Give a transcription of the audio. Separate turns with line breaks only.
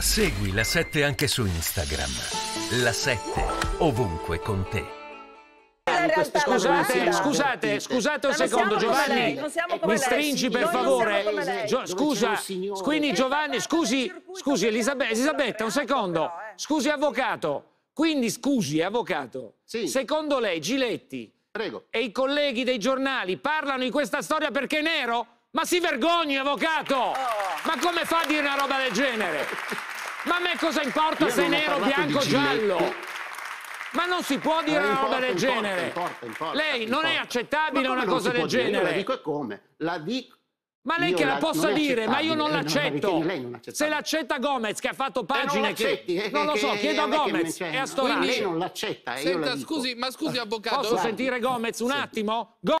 Segui la 7 anche su Instagram. La 7 ovunque con te. Eh, scusate, scusate, scusate un secondo, Giovanni. Mi stringi per favore. scusa, quindi
Giovanni, eh, scusi, scusi Elisabetta, Elisabetta, un secondo. Eh. Scusi, avvocato. Quindi, scusi, avvocato. Secondo lei, Giletti Prego. e i colleghi dei giornali parlano di questa storia perché è nero? Ma si vergogni, avvocato! Oh. Ma come fa a dire una roba del genere? Ma a me cosa importa se è nero, bianco, giallo? Ma non si può dire eh, una roba del genere. Lei non è accettabile una cosa del genere. Dire? Io la dico e come? La dico ma lei io che la, la possa dire, ma io non eh, l'accetto. Se l'accetta Gomez, che ha fatto eh, pagine non che... non lo so, chiedo a Gomez e cioè, a Storani. Lei non l'accetta, eh, Senta, la scusi,
ma scusi, ah, avvocato... Posso sentire
Gomez un attimo? Gomez